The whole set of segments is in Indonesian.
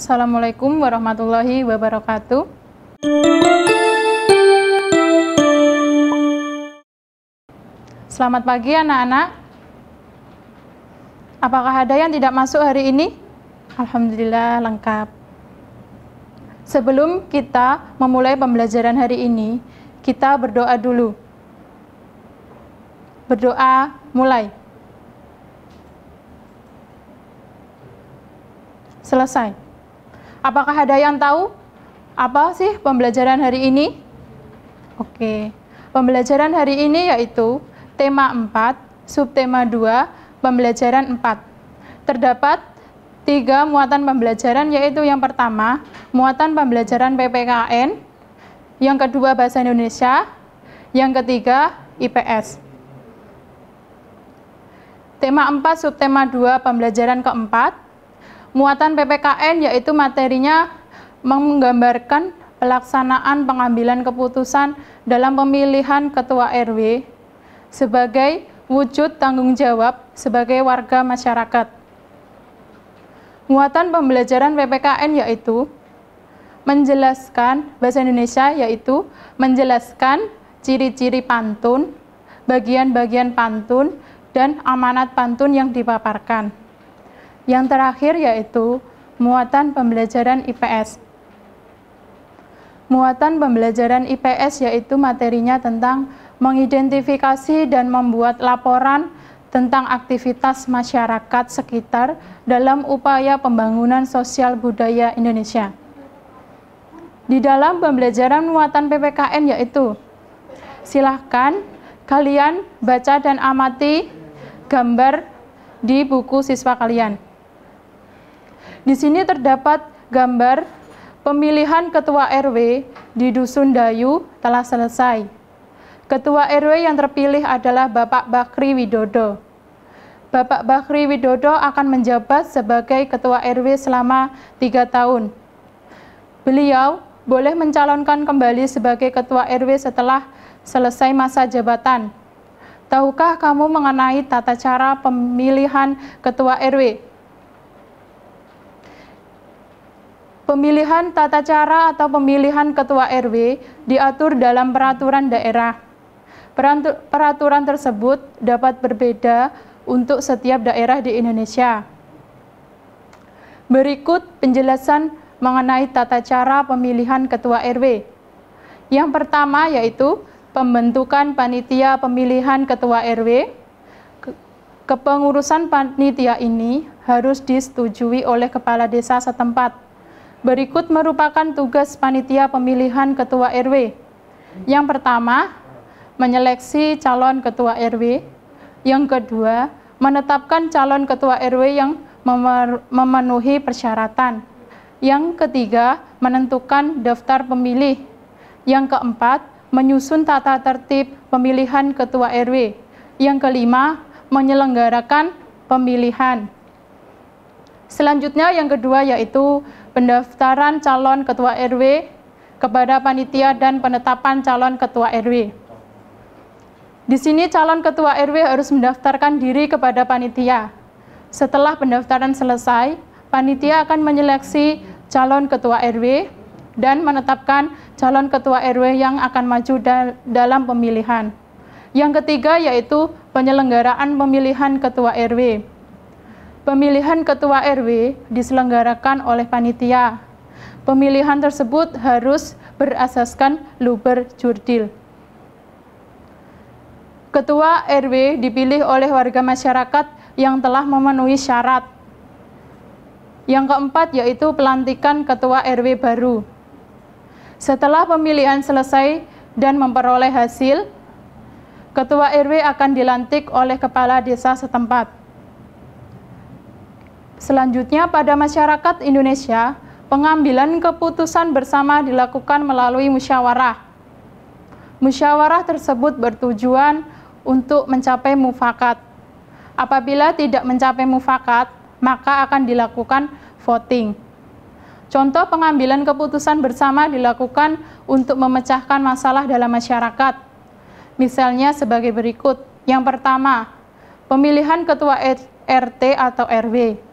Assalamualaikum warahmatullahi wabarakatuh. Selamat pagi anak-anak. Apakah ada yang tidak masuk hari ini? Alhamdulillah lengkap. Sebelum kita memulai pembelajaran hari ini, kita berdoa dulu. Berdoa mulai. Selesai. Apakah ada yang tahu apa sih pembelajaran hari ini? Oke, pembelajaran hari ini yaitu tema 4, subtema 2, pembelajaran 4. Terdapat tiga muatan pembelajaran yaitu yang pertama, muatan pembelajaran PPKN, yang kedua Bahasa Indonesia, yang ketiga IPS. Tema 4, subtema 2, pembelajaran keempat, Muatan PPKN yaitu materinya menggambarkan pelaksanaan pengambilan keputusan dalam pemilihan ketua RW sebagai wujud tanggung jawab sebagai warga masyarakat. Muatan pembelajaran PPKN yaitu menjelaskan bahasa Indonesia yaitu menjelaskan ciri-ciri pantun, bagian-bagian pantun, dan amanat pantun yang dipaparkan. Yang terakhir yaitu muatan pembelajaran IPS. Muatan pembelajaran IPS yaitu materinya tentang mengidentifikasi dan membuat laporan tentang aktivitas masyarakat sekitar dalam upaya pembangunan sosial budaya Indonesia. Di dalam pembelajaran muatan PPKN yaitu silahkan kalian baca dan amati gambar di buku siswa kalian. Di sini terdapat gambar pemilihan ketua RW di Dusun Dayu telah selesai. Ketua RW yang terpilih adalah Bapak Bakri Widodo. Bapak Bakri Widodo akan menjabat sebagai ketua RW selama tiga tahun. Beliau boleh mencalonkan kembali sebagai ketua RW setelah selesai masa jabatan. Tahukah kamu mengenai tata cara pemilihan ketua RW? Pemilihan tata cara atau pemilihan ketua RW diatur dalam peraturan daerah. Peraturan tersebut dapat berbeda untuk setiap daerah di Indonesia. Berikut penjelasan mengenai tata cara pemilihan ketua RW. Yang pertama yaitu pembentukan panitia pemilihan ketua RW. Kepengurusan panitia ini harus disetujui oleh kepala desa setempat. Berikut merupakan tugas panitia pemilihan ketua RW. Yang pertama, menyeleksi calon ketua RW. Yang kedua, menetapkan calon ketua RW yang memenuhi persyaratan. Yang ketiga, menentukan daftar pemilih. Yang keempat, menyusun tata tertib pemilihan ketua RW. Yang kelima, menyelenggarakan pemilihan. Selanjutnya yang kedua yaitu pendaftaran calon ketua RW kepada panitia dan penetapan calon ketua RW. Di sini calon ketua RW harus mendaftarkan diri kepada panitia. Setelah pendaftaran selesai, panitia akan menyeleksi calon ketua RW dan menetapkan calon ketua RW yang akan maju dal dalam pemilihan. Yang ketiga yaitu penyelenggaraan pemilihan ketua RW. Pemilihan ketua RW diselenggarakan oleh panitia. Pemilihan tersebut harus berasaskan luber jurdil. Ketua RW dipilih oleh warga masyarakat yang telah memenuhi syarat. Yang keempat yaitu pelantikan ketua RW baru. Setelah pemilihan selesai dan memperoleh hasil, ketua RW akan dilantik oleh kepala desa setempat. Selanjutnya pada masyarakat Indonesia, pengambilan keputusan bersama dilakukan melalui musyawarah. Musyawarah tersebut bertujuan untuk mencapai mufakat. Apabila tidak mencapai mufakat, maka akan dilakukan voting. Contoh pengambilan keputusan bersama dilakukan untuk memecahkan masalah dalam masyarakat. Misalnya sebagai berikut. Yang pertama, pemilihan ketua RT atau RW.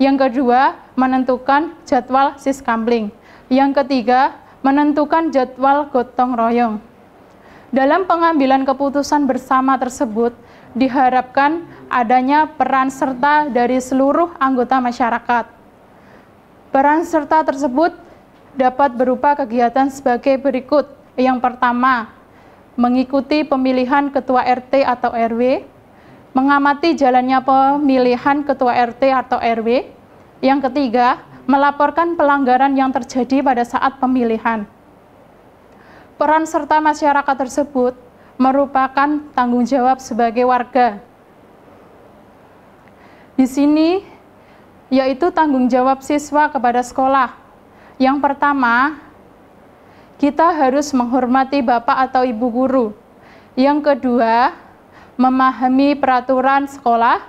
Yang kedua, menentukan jadwal siskamling, Yang ketiga, menentukan jadwal gotong royong. Dalam pengambilan keputusan bersama tersebut, diharapkan adanya peran serta dari seluruh anggota masyarakat. Peran serta tersebut dapat berupa kegiatan sebagai berikut. Yang pertama, mengikuti pemilihan ketua RT atau RW mengamati jalannya pemilihan ketua RT atau RW. Yang ketiga, melaporkan pelanggaran yang terjadi pada saat pemilihan. Peran serta masyarakat tersebut merupakan tanggung jawab sebagai warga. Di sini, yaitu tanggung jawab siswa kepada sekolah. Yang pertama, kita harus menghormati bapak atau ibu guru. Yang kedua, memahami peraturan sekolah.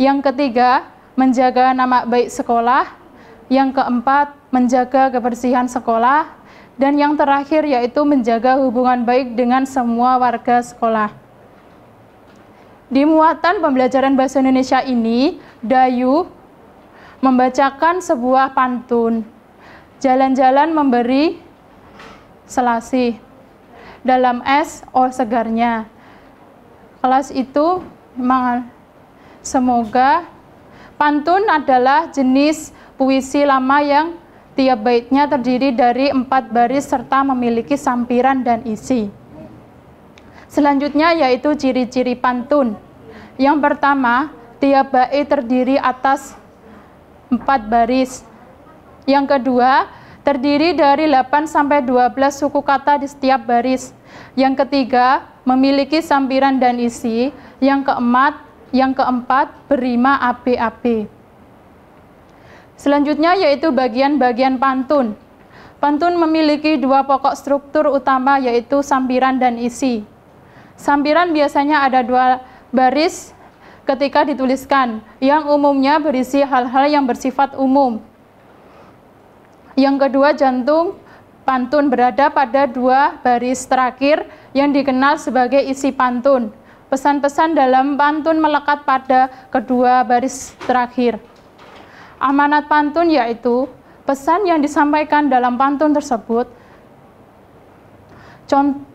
Yang ketiga, menjaga nama baik sekolah. Yang keempat, menjaga kebersihan sekolah. Dan yang terakhir yaitu menjaga hubungan baik dengan semua warga sekolah. Di muatan pembelajaran Bahasa Indonesia ini, Dayu membacakan sebuah pantun. Jalan-jalan memberi selasih, Dalam es, oh segarnya alas itu semoga pantun adalah jenis puisi lama yang tiap baitnya terdiri dari empat baris serta memiliki sampiran dan isi. Selanjutnya yaitu ciri-ciri pantun. Yang pertama, tiap bait terdiri atas empat baris. Yang kedua, terdiri dari 8 sampai 12 suku kata di setiap baris. Yang ketiga, memiliki sampiran dan isi, yang keempat, yang keempat berima AB-AB. Selanjutnya yaitu bagian-bagian pantun. Pantun memiliki dua pokok struktur utama yaitu sampiran dan isi. Sampiran biasanya ada dua baris ketika dituliskan, yang umumnya berisi hal-hal yang bersifat umum. Yang kedua jantung pantun berada pada dua baris terakhir yang dikenal sebagai isi pantun. Pesan-pesan dalam pantun melekat pada kedua baris terakhir. Amanat pantun yaitu pesan yang disampaikan dalam pantun tersebut.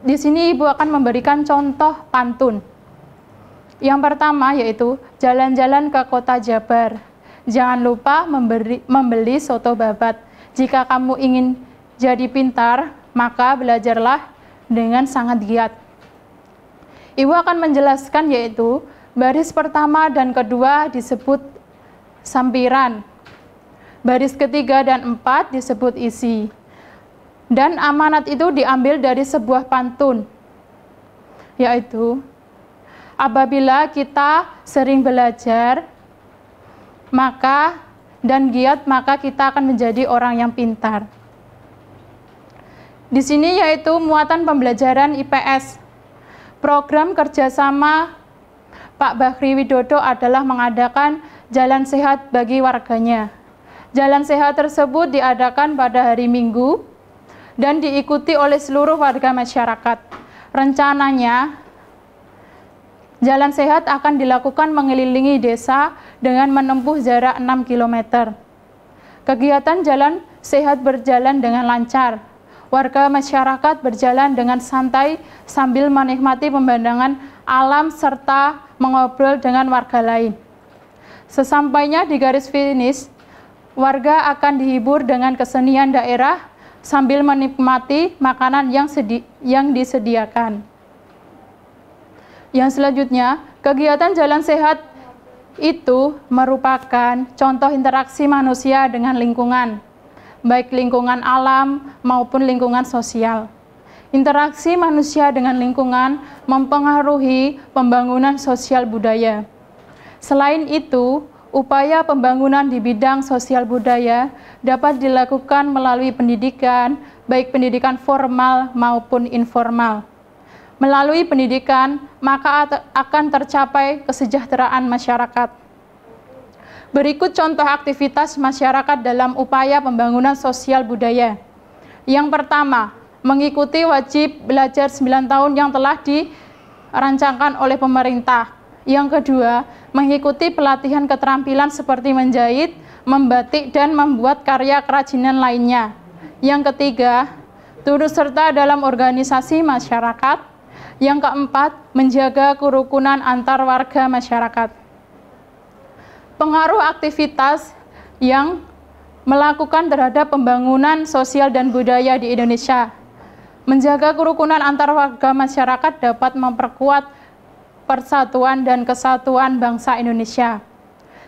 Di sini Ibu akan memberikan contoh pantun. Yang pertama yaitu jalan-jalan ke kota Jabar. Jangan lupa memberi, membeli soto babat. Jika kamu ingin jadi pintar, maka belajarlah dengan sangat giat. Ibu akan menjelaskan yaitu baris pertama dan kedua disebut sampiran, baris ketiga dan empat disebut isi. Dan amanat itu diambil dari sebuah pantun, yaitu apabila kita sering belajar, maka dan giat maka kita akan menjadi orang yang pintar. Di sini yaitu muatan pembelajaran IPS. Program kerjasama Pak Bakri Widodo adalah mengadakan jalan sehat bagi warganya. Jalan sehat tersebut diadakan pada hari Minggu dan diikuti oleh seluruh warga masyarakat. Rencananya, jalan sehat akan dilakukan mengelilingi desa dengan menempuh jarak 6 km. Kegiatan jalan sehat berjalan dengan lancar warga masyarakat berjalan dengan santai sambil menikmati pemandangan alam serta mengobrol dengan warga lain. Sesampainya di garis finish, warga akan dihibur dengan kesenian daerah sambil menikmati makanan yang, sedi yang disediakan. Yang selanjutnya, kegiatan jalan sehat itu merupakan contoh interaksi manusia dengan lingkungan baik lingkungan alam maupun lingkungan sosial. Interaksi manusia dengan lingkungan mempengaruhi pembangunan sosial budaya. Selain itu, upaya pembangunan di bidang sosial budaya dapat dilakukan melalui pendidikan, baik pendidikan formal maupun informal. Melalui pendidikan, maka akan tercapai kesejahteraan masyarakat. Berikut contoh aktivitas masyarakat dalam upaya pembangunan sosial budaya. Yang pertama, mengikuti wajib belajar 9 tahun yang telah dirancangkan oleh pemerintah. Yang kedua, mengikuti pelatihan keterampilan seperti menjahit, membatik, dan membuat karya kerajinan lainnya. Yang ketiga, turut serta dalam organisasi masyarakat. Yang keempat, menjaga kerukunan antar warga masyarakat pengaruh aktivitas yang melakukan terhadap pembangunan sosial dan budaya di Indonesia. Menjaga kerukunan antar warga masyarakat dapat memperkuat persatuan dan kesatuan bangsa Indonesia.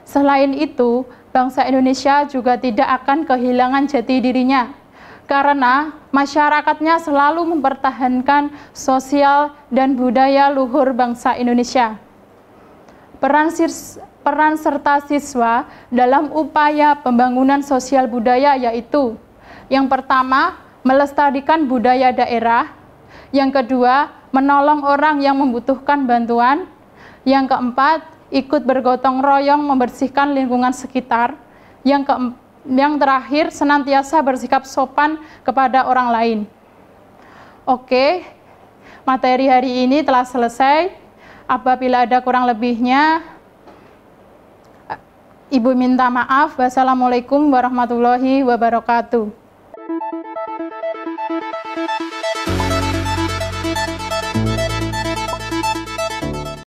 Selain itu, bangsa Indonesia juga tidak akan kehilangan jati dirinya karena masyarakatnya selalu mempertahankan sosial dan budaya luhur bangsa Indonesia. Peran peran serta siswa dalam upaya pembangunan sosial budaya yaitu yang pertama, melestarikan budaya daerah, yang kedua, menolong orang yang membutuhkan bantuan, yang keempat, ikut bergotong royong membersihkan lingkungan sekitar, yang ke yang terakhir senantiasa bersikap sopan kepada orang lain. Oke, materi hari ini telah selesai. Apabila ada kurang lebihnya, Ibu minta maaf. Wassalamualaikum warahmatullahi wabarakatuh.